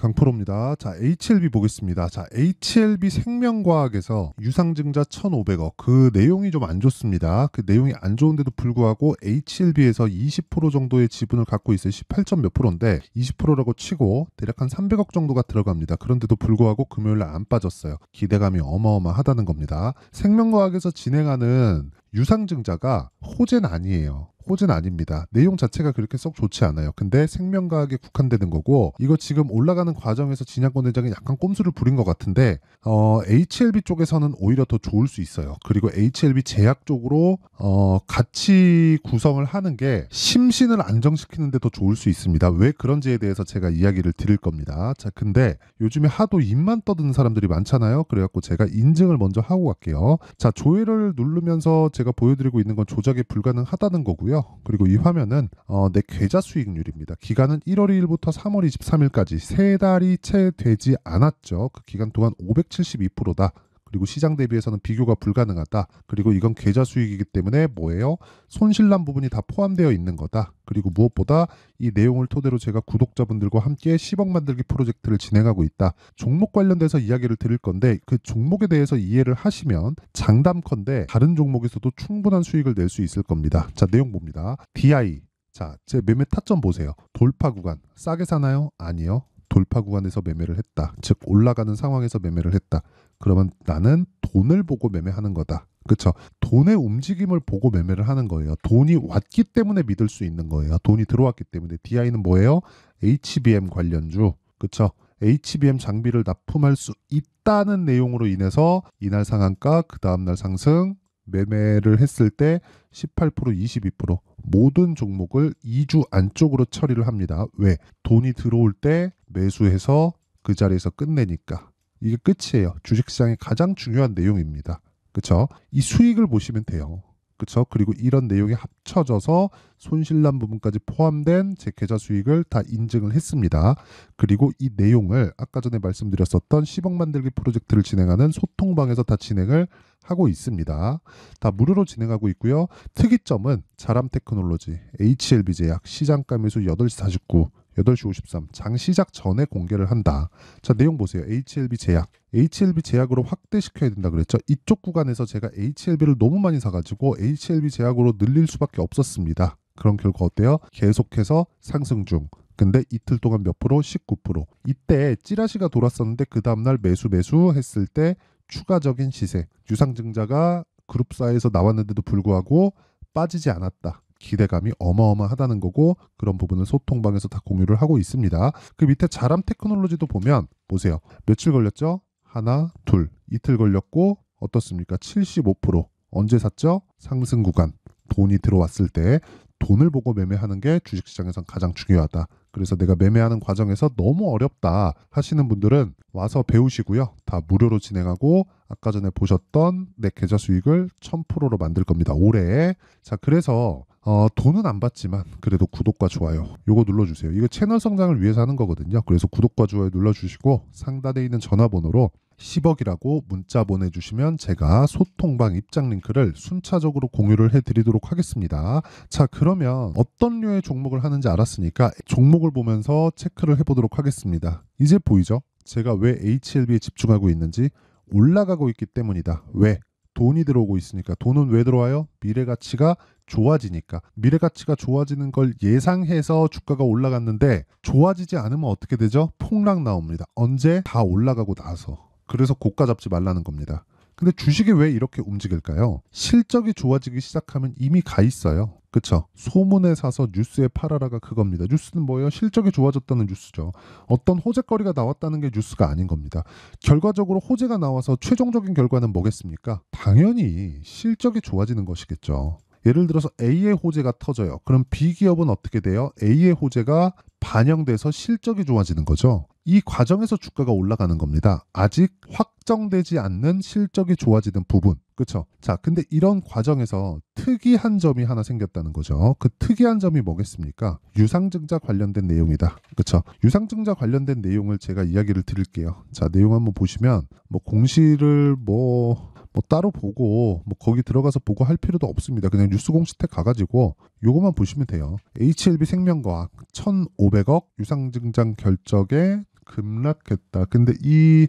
강프로입니다. 자, HLB 보겠습니다. 자, HLB 생명과학에서 유상증자 1,500억. 그 내용이 좀 안 좋습니다. 그 내용이 안 좋은데도 불구하고 HLB에서 20% 정도의 지분을 갖고 있어요. 18점 몇 프로인데 20%라고 치고 대략 한 300억 정도가 들어갑니다. 그런데도 불구하고 금요일 날 안 빠졌어요. 기대감이 어마어마하다는 겁니다. 생명과학에서 진행하는 유상증자가 호재는 아니에요. 호진 아닙니다. 내용 자체가 그렇게 썩 좋지 않아요. 근데 생명과학에 국한되는 거고 이거 지금 올라가는 과정에서 진양권 대장이 약간 꼼수를 부린 것 같은데 어, HLB 쪽에서는 오히려 더 좋을 수 있어요. 그리고 HLB 제약 쪽으로 어, 같이 구성을 하는 게 심신을 안정시키는데 더 좋을 수 있습니다. 왜 그런지에 대해서 제가 이야기를 드릴 겁니다. 자, 근데 요즘에 하도 입만 떠드는 사람들이 많잖아요. 그래갖고 제가 인증을 먼저 하고 갈게요. 자, 조회를 누르면서 제가 보여드리고 있는 건 조작이 불가능하다는 거고요. 거고요. 그리고 이 화면은 어, 내 계좌 수익률입니다. 기간은 1월 1일부터 3월 23일까지 세 달이 채 되지 않았죠. 그 기간 동안 572%다. 그리고 시장 대비해서는 비교가 불가능하다. 그리고 이건 계좌 수익이기 때문에 뭐예요? 손실난 부분이 다 포함되어 있는 거다. 그리고 무엇보다 이 내용을 토대로 제가 구독자분들과 함께 10억 만들기 프로젝트를 진행하고 있다. 종목 관련돼서 이야기를 드릴 건데 그 종목에 대해서 이해를 하시면 장담컨대 다른 종목에서도 충분한 수익을 낼 수 있을 겁니다. 자, 내용 봅니다. DI 자, 제 매매 타점 보세요. 돌파 구간. 싸게 사나요? 아니요. 돌파 구간에서 매매를 했다. 즉 올라가는 상황에서 매매를 했다. 그러면 나는 돈을 보고 매매하는 거다. 그렇죠. 돈의 움직임을 보고 매매를 하는 거예요. 돈이 왔기 때문에 믿을 수 있는 거예요. 돈이 들어왔기 때문에 DI는 뭐예요? HBM 관련주. 그렇죠. HBM 장비를 납품할 수 있다는 내용으로 인해서 이날 상한가, 그 다음날 상승, 매매를 했을 때 18%, 22% 모든 종목을 2주 안쪽으로 처리를 합니다. 왜? 돈이 들어올 때 매수해서 그 자리에서 끝내니까. 이게 끝이에요. 주식시장의 가장 중요한 내용입니다. 그쵸? 이 수익을 보시면 돼요. 그쵸? 그리고 이런 내용이 합쳐져서 손실난 부분까지 포함된 제 계좌 수익을 다 인증을 했습니다. 그리고 이 내용을 아까 전에 말씀드렸었던 10억 만들기 프로젝트를 진행하는 소통방에서 다 진행을 하고 있습니다. 다 무료로 진행하고 있고요. 특이점은 자람 테크놀로지 HLB 제약 시장 가매수 8시 49 8시 53 장 시작 전에 공개를 한다. 자 내용 보세요. HLB 제약 HLB 제약으로 확대시켜야 된다 그랬죠. 이쪽 구간에서 제가 HLB를 너무 많이 사가지고 HLB 제약으로 늘릴 수밖에 없었습니다. 그런 결과 어때요? 계속해서 상승 중. 근데 이틀 동안 몇 프로? 19%. 이때 찌라시가 돌았었는데 그 다음날 매수 매수 했을 때 추가적인 시세, 유상증자가 그룹사에서 나왔는데도 불구하고 빠지지 않았다. 기대감이 어마어마하다는 거고 그런 부분은 소통방에서 다 공유를 하고 있습니다. 그 밑에 자람 테크놀로지도 보면 보세요. 며칠 걸렸죠? 하나, 둘, 이틀 걸렸고 어떻습니까? 75% 언제 샀죠? 상승 구간. 돈이 들어왔을 때 돈을 보고 매매하는 게 주식시장에선 가장 중요하다. 그래서 내가 매매하는 과정에서 너무 어렵다 하시는 분들은 와서 배우시고요. 다 무료로 진행하고 아까 전에 보셨던 내 계좌 수익을 1000%로 만들 겁니다. 올해에. 자, 그래서 어, 돈은 안 받지만 그래도 구독과 좋아요 요거 눌러주세요. 이거 채널 성장을 위해서 하는 거거든요. 그래서 구독과 좋아요 눌러주시고 상단에 있는 전화번호로 10억이라고 문자 보내주시면 제가 소통방 입장 링크를 순차적으로 공유를 해드리도록 하겠습니다. 자 그러면 어떤 류의 종목을 하는지 알았으니까 종목을 보면서 체크를 해보도록 하겠습니다. 이제 보이죠? 제가 왜 HLB에 집중하고 있는지 올라가고 있기 때문이다. 왜? 돈이 들어오고 있으니까 돈은 왜 들어와요? 미래 가치가 좋아지니까 미래 가치가 좋아지는 걸 예상해서 주가가 올라갔는데 좋아지지 않으면 어떻게 되죠? 폭락 나옵니다. 언제 다 올라가고 나서 그래서 고가 잡지 말라는 겁니다. 근데 주식이 왜 이렇게 움직일까요? 실적이 좋아지기 시작하면 이미 가 있어요. 그쵸? 소문에 사서 뉴스에 팔아라가 그겁니다. 뉴스는 뭐예요? 실적이 좋아졌다는 뉴스죠. 어떤 호재거리가 나왔다는 게 뉴스가 아닌 겁니다. 결과적으로 호재가 나와서 최종적인 결과는 뭐겠습니까? 당연히 실적이 좋아지는 것이겠죠. 예를 들어서 A의 호재가 터져요. 그럼 B 기업은 어떻게 돼요? A의 호재가 반영돼서 실적이 좋아지는 거죠. 이 과정에서 주가가 올라가는 겁니다. 아직 확정되지 않는 실적이 좋아지는 부분. 그렇죠. 자, 근데 이런 과정에서 특이한 점이 하나 생겼다는 거죠. 그 특이한 점이 뭐겠습니까? 유상증자 관련된 내용이다. 그렇죠. 유상증자 관련된 내용을 제가 이야기를 드릴게요. 자, 내용 한번 보시면 뭐 공시를 뭐뭐 뭐 따로 보고 뭐 거기 들어가서 보고 할 필요도 없습니다. 그냥 뉴스 공시택 가가지고 요거만 보시면 돼요. HLB 생명과학 1,500억 유상증장 결적에 급락했다. 근데 이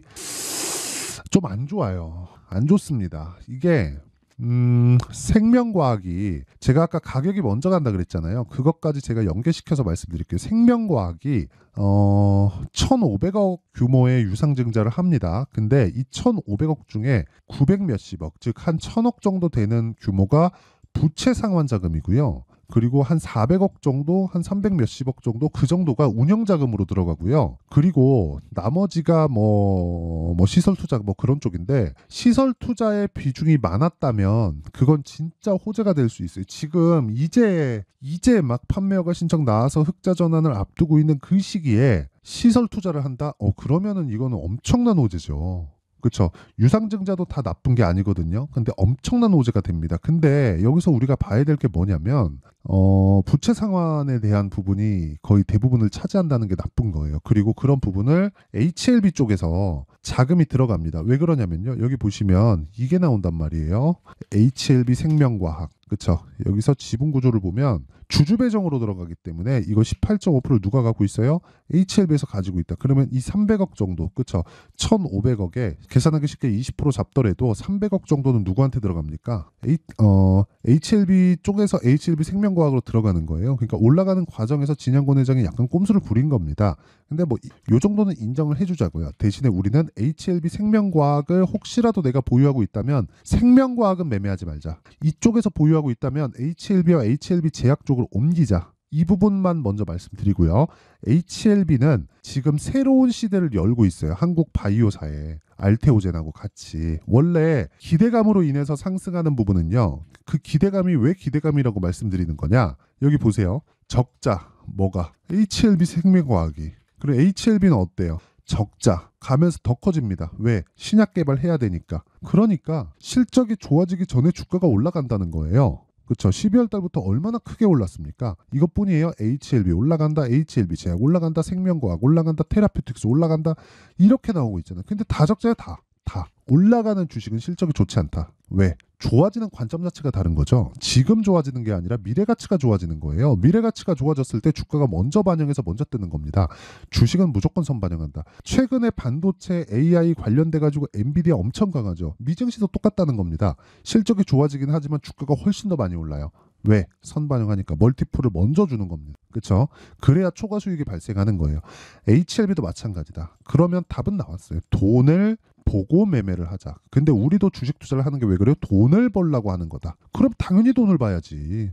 좀 안 좋아요. 안 좋습니다. 이게 음, 생명과학이 제가 아까 가격이 먼저 간다 그랬잖아요. 그것까지 제가 연계시켜서 말씀드릴게요. 생명과학이 어, 1,500억 규모의 유상증자를 합니다. 근데 이 1,500억 중에 900 몇십억, 즉한 1,000억 정도 되는 규모가 부채 상환자금이고요. 그리고 한 400억 정도, 한 300 몇십억 정도 그 정도가 운영 자금으로 들어가고요. 그리고 나머지가 뭐, 뭐 시설 투자 뭐 그런 쪽인데 시설 투자의 비중이 많았다면 그건 진짜 호재가 될 수 있어요. 지금 이제 이제 막 판매허가 신청 나와서 흑자 전환을 앞두고 있는 그 시기에 시설 투자를 한다? 어, 그러면은 이거는 엄청난 호재죠. 그렇죠. 유상증자도 다 나쁜 게 아니거든요. 근데 엄청난 오제가 됩니다. 근데 여기서 우리가 봐야 될 게 뭐냐면 어, 부채 상환에 대한 부분이 거의 대부분을 차지한다는 게 나쁜 거예요. 그리고 그런 부분을 HLB 쪽에서 자금이 들어갑니다. 왜 그러냐면요. 여기 보시면 이게 나온단 말이에요. HLB 생명과학. 그렇죠. 여기서 지분 구조를 보면 주주 배정으로 들어가기 때문에 이거 18.5%를 누가 갖고 있어요? HLB에서 가지고 있다. 그러면 이 300억 정도, 그쵸? 1,500억에 계산하기 쉽게 20% 잡더라도 300억 정도는 누구한테 들어갑니까? H, 어, HLB 쪽에서 HLB 생명과학으로 들어가는 거예요. 그러니까 올라가는 과정에서 진양권 회장이 약간 꼼수를 부린 겁니다. 근데 뭐요 정도는 인정을 해주자고요. 대신에 우리는 HLB 생명과학을 혹시라도 내가 보유하고 있다면 생명과학은 매매하지 말자. 이쪽에서 보유하고 있다면 HLB와 HLB 제약 쪽으로 옮기자. 이 부분만 먼저 말씀드리고요. HLB는 지금 새로운 시대를 열고 있어요. 한국 바이오사에 알테오젠하고 같이 원래 기대감으로 인해서 상승하는 부분은요. 그 기대감이 왜 기대감이라고 말씀드리는 거냐? 여기 보세요. 적자 뭐가 HLB 생명과학이 그리고 HLB는 어때요? 적자 가면서 더 커집니다. 왜? 신약 개발해야 되니까. 그러니까 실적이 좋아지기 전에 주가가 올라간다는 거예요. 그렇죠. 12월 달부터 얼마나 크게 올랐습니까? 이것뿐이에요. HLB 올라간다, HLB 제약 올라간다, 생명과학 올라간다, 테라피틱스 올라간다 이렇게 나오고 있잖아요. 근데 다 적자야 다. 다 올라가는 주식은 실적이 좋지 않다. 왜? 좋아지는 관점 자체가 다른 거죠. 지금 좋아지는 게 아니라 미래 가치가 좋아지는 거예요. 미래 가치가 좋아졌을 때 주가가 먼저 반영해서 먼저 뜨는 겁니다. 주식은 무조건 선 반영한다. 최근에 반도체 AI 관련돼 가지고 엔비디아 엄청 강하죠. 미증시도 똑같다는 겁니다. 실적이 좋아지긴 하지만 주가가 훨씬 더 많이 올라요. 왜? 선 반영하니까 멀티플을 먼저 주는 겁니다. 그렇죠? 그래야 초과 수익이 발생하는 거예요. HLB도 마찬가지다. 그러면 답은 나왔어요. 돈을 보고 매매를 하자. 근데 우리도 주식 투자를 하는 게 왜 그래요? 돈을 벌라고 하는 거다. 그럼 당연히 돈을 봐야지.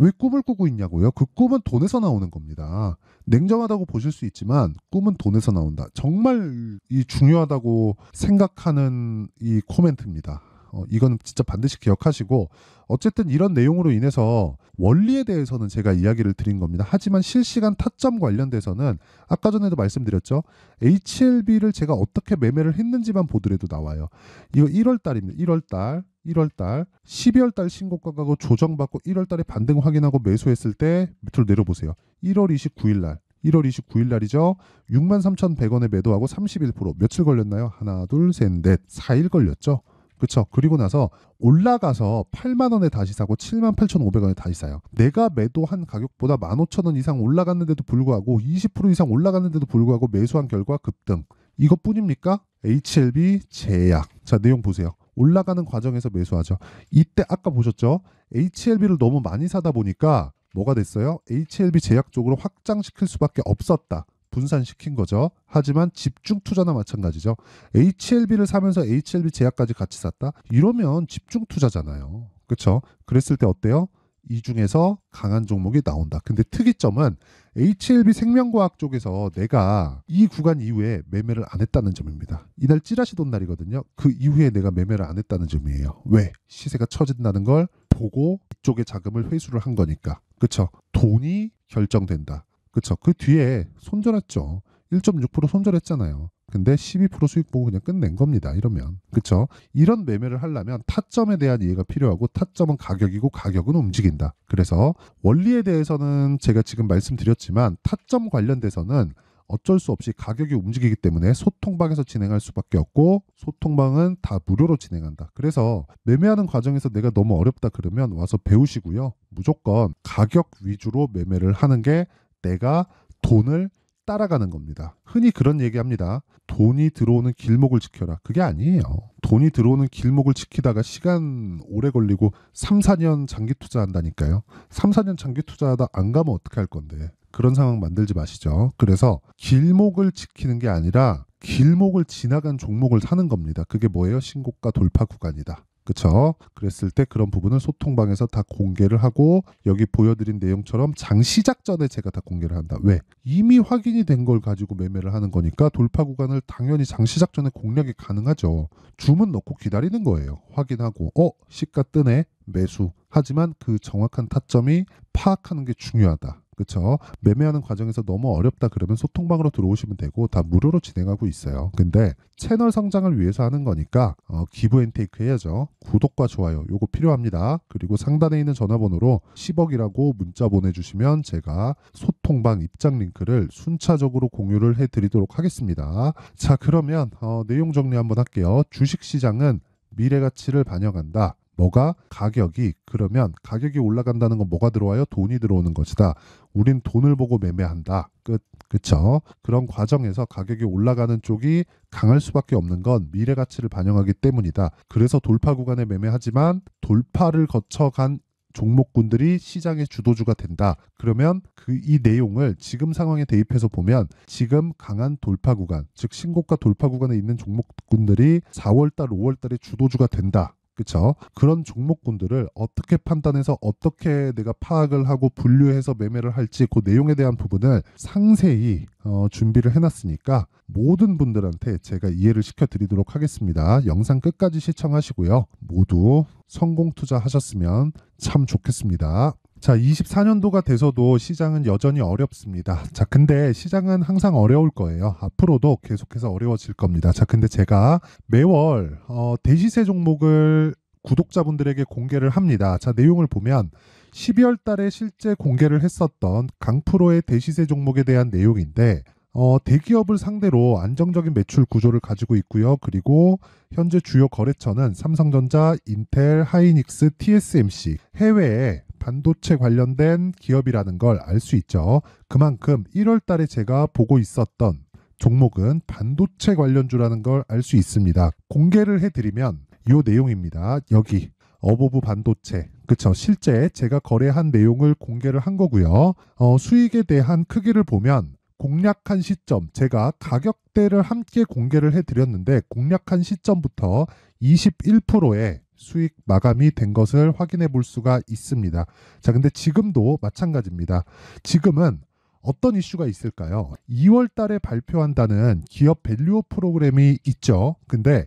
왜 꿈을 꾸고 있냐고요? 그 꿈은 돈에서 나오는 겁니다. 냉정하다고 보실 수 있지만 꿈은 돈에서 나온다. 정말 이 중요하다고 생각하는 이 코멘트입니다. 어, 이건 진짜 반드시 기억하시고 어쨌든 이런 내용으로 인해서 원리에 대해서는 제가 이야기를 드린 겁니다. 하지만 실시간 타점 관련돼서는 아까 전에도 말씀드렸죠. HLB를 제가 어떻게 매매를 했는지만 보더라도 나와요. 이거 1월 달입니다. 1월 달. 1월 달, 12월 달 신고가가고 조정받고 1월 달에 반등 확인하고 매수했을 때 밑으로 내려보세요. 1월 29일 날, 1월 29일 날이죠. 63,100원에 매도하고 31% 며칠 걸렸나요? 하나, 둘, 셋, 넷, 4일 걸렸죠. 그렇죠. 그리고 나서 올라가서 8만 원에 다시 사고 7만 8,500원에 다시 사요. 내가 매도한 가격보다 15,000원 이상 올라갔는데도 불구하고 20% 이상 올라갔는데도 불구하고 매수한 결과 급등. 이것뿐입니까? HLB 제약. 자, 내용 보세요. 올라가는 과정에서 매수하죠. 이때 아까 보셨죠? HLB를 너무 많이 사다 보니까 뭐가 됐어요? HLB 제약 쪽으로 확장시킬 수밖에 없었다. 분산시킨 거죠. 하지만 집중 투자나 마찬가지죠. HLB를 사면서 HLB 제약까지 같이 샀다? 이러면 집중 투자잖아요. 그쵸 그랬을 때 어때요? 이 중에서 강한 종목이 나온다. 근데 특이점은 HLB 생명과학 쪽에서 내가 이 구간 이후에 매매를 안 했다는 점입니다. 이날 찌라시 돈 날이거든요. 그 이후에 내가 매매를 안 했다는 점이에요. 왜? 시세가 처진다는 걸 보고 이쪽에 자금을 회수를 한 거니까. 그쵸? 돈이 결정된다. 그렇죠. 그 뒤에 손절했죠. 1.6% 손절했잖아요. 근데 12% 수익 보고 그냥 끝낸 겁니다. 이러면 그쵸? 이런 매매를 하려면 타점에 대한 이해가 필요하고 타점은 가격이고 가격은 움직인다. 그래서 원리에 대해서는 제가 지금 말씀드렸지만 타점 관련돼서는 어쩔 수 없이 가격이 움직이기 때문에 소통방에서 진행할 수밖에 없고 소통방은 다 무료로 진행한다. 그래서 매매하는 과정에서 내가 너무 어렵다 그러면 와서 배우시고요. 무조건 가격 위주로 매매를 하는 게 내가 돈을 따라가는 겁니다. 흔히 그런 얘기합니다. 돈이 들어오는 길목을 지켜라. 그게 아니에요. 돈이 들어오는 길목을 지키다가 시간 오래 걸리고 3, 4년 장기 투자한다니까요. 3, 4년 장기 투자하다 안 가면 어떻게 할 건데. 그런 상황 만들지 마시죠. 그래서 길목을 지키는 게 아니라 길목을 지나간 종목을 사는 겁니다. 그게 뭐예요? 신고가 돌파 구간이다. 그렇죠. 그랬을 때 그런 부분을 소통방에서 다 공개를 하고 여기 보여드린 내용처럼 장 시작 전에 제가 다 공개를 한다. 왜? 이미 확인이 된 걸 가지고 매매를 하는 거니까 돌파 구간을 당연히 장 시작 전에 공략이 가능하죠. 주문 넣고 기다리는 거예요. 확인하고 어 시가 뜨네 매수. 하지만 그 정확한 타점이 파악하는 게 중요하다. 그쵸? 매매하는 과정에서 너무 어렵다 그러면 소통방으로 들어오시면 되고 다 무료로 진행하고 있어요. 근데 채널 성장을 위해서 하는 거니까 어, 기부 앤테이크 해야죠. 구독과 좋아요 요거 필요합니다. 그리고 상단에 있는 전화번호로 10억이라고 문자 보내주시면 제가 소통방 입장 링크를 순차적으로 공유를 해드리도록 하겠습니다. 자 그러면 어, 내용 정리 한번 할게요. 주식시장은 미래 가치를 반영한다. 뭐가 가격이 그러면 가격이 올라간다는 건 뭐가 들어와요? 돈이 들어오는 것이다. 우린 돈을 보고 매매한다. 끝. 그쵸? 그런 과정에서 가격이 올라가는 쪽이 강할 수밖에 없는 건 미래 가치를 반영하기 때문이다. 그래서 돌파 구간에 매매하지만 돌파를 거쳐간 종목군들이 시장의 주도주가 된다. 그러면 그 이 내용을 지금 상황에 대입해서 보면 지금 강한 돌파 구간, 즉 신고가 돌파 구간에 있는 종목군들이 4월달, 5월달에 주도주가 된다. 그렇죠? 그런 종목군들을 어떻게 판단해서 어떻게 내가 파악을 하고 분류해서 매매를 할지 그 내용에 대한 부분을 상세히 어, 준비를 해놨으니까 모든 분들한테 제가 이해를 시켜드리도록 하겠습니다. 영상 끝까지 시청하시고요. 모두 성공 투자하셨으면 참 좋겠습니다. 자, 24년도가 돼서도 시장은 여전히 어렵습니다. 자, 근데 시장은 항상 어려울 거예요. 앞으로도 계속해서 어려워질 겁니다. 자, 근데 제가 매월 어, 대시세 종목을 구독자분들에게 공개를 합니다. 자, 내용을 보면 12월 달에 실제 공개를 했었던 강프로의 대시세 종목에 대한 내용인데 어, 대기업을 상대로 안정적인 매출 구조를 가지고 있고요. 그리고 현재 주요 거래처는 삼성전자, 인텔, 하이닉스, TSMC, 해외에 반도체 관련된 기업이라는 걸 알 수 있죠. 그만큼 1월 달에 제가 보고 있었던 종목은 반도체 관련주라는 걸 알 수 있습니다. 공개를 해드리면 이 내용입니다. 여기 어보브 반도체 그쵸 실제 제가 거래한 내용을 공개를 한 거고요. 어, 수익에 대한 크기를 보면 공략한 시점 제가 가격대를 함께 공개를 해드렸는데 공략한 시점부터 21%에 수익 마감이 된 것을 확인해 볼 수가 있습니다. 자, 근데 지금도 마찬가지입니다. 지금은 어떤 이슈가 있을까요? 2월 달에 발표한다는 기업 밸류업 프로그램이 있죠. 근데